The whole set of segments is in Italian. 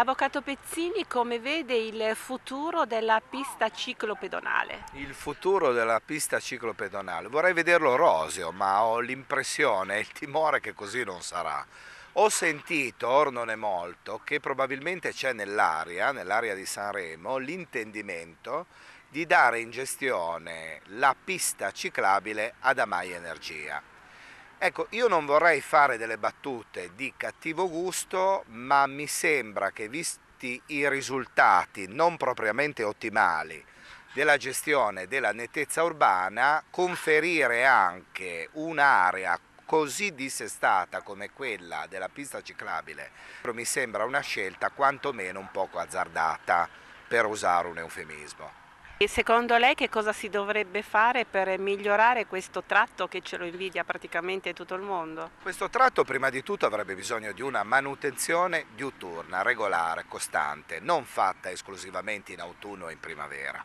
Avvocato Pezzini, come vede il futuro della pista ciclopedonale? Il futuro della pista ciclopedonale? Vorrei vederlo roseo, ma ho l'impressione e il timore che così non sarà. Ho sentito, or non è molto, che probabilmente c'è nell'area, nell'area di Sanremo, l'intendimento di dare in gestione la pista ciclabile ad Amai Energia. Ecco, io non vorrei fare delle battute di cattivo gusto, ma mi sembra che visti i risultati non propriamente ottimali della gestione della nettezza urbana, conferire anche un'area così dissestata come quella della pista ciclabile mi sembra una scelta quantomeno un poco azzardata, per usare un eufemismo. E secondo lei che cosa si dovrebbe fare per migliorare questo tratto che ce lo invidia praticamente tutto il mondo? Questo tratto prima di tutto avrebbe bisogno di una manutenzione diuturna, regolare, costante, non fatta esclusivamente in autunno e in primavera.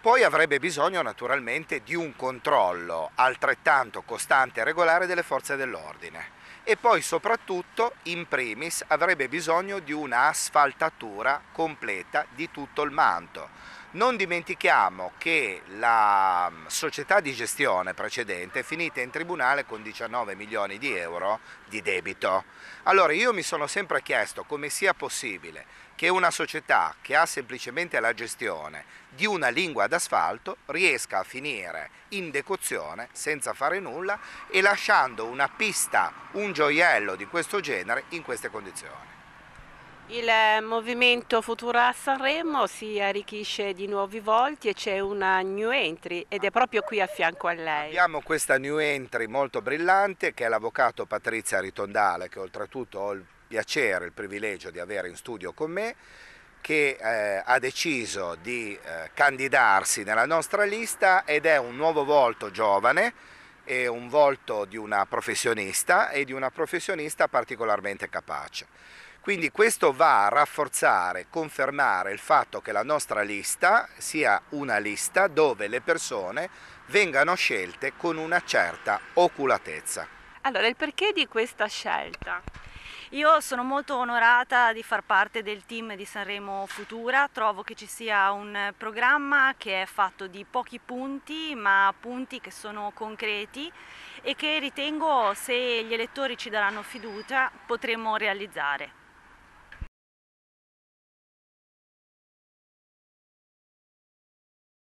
Poi avrebbe bisogno naturalmente di un controllo altrettanto costante e regolare delle forze dell'ordine e poi soprattutto in primis avrebbe bisogno di una asfaltatura completa di tutto il manto non dimentichiamo che la mm, società di gestione precedente è finita in tribunale con 19 milioni di euro di debito. Allora io mi sono sempre chiesto come sia possibile che una società che ha semplicemente la gestione di una lingua d'asfalto riesca a finire in decozione senza fare nulla e lasciando una pista, un gioiello di questo genere in queste condizioni. Il eh, movimento Futura Sanremo si arricchisce di nuovi volti e c'è una new entry ed è proprio qui a fianco a lei. Abbiamo questa new entry molto brillante che è l'avvocato Patrizia Ritondale che oltretutto ho il piacere, il privilegio di avere in studio con me che eh, ha deciso di eh, candidarsi nella nostra lista ed è un nuovo volto giovane è un volto di una professionista e di una professionista particolarmente capace. Quindi questo va a rafforzare, confermare il fatto che la nostra lista sia una lista dove le persone vengano scelte con una certa oculatezza. Allora, il perché di questa scelta? Io sono molto onorata di far parte del team di Sanremo Futura, trovo che ci sia un programma che è fatto di pochi punti, ma punti che sono concreti e che ritengo se gli elettori ci daranno fiducia potremo realizzare.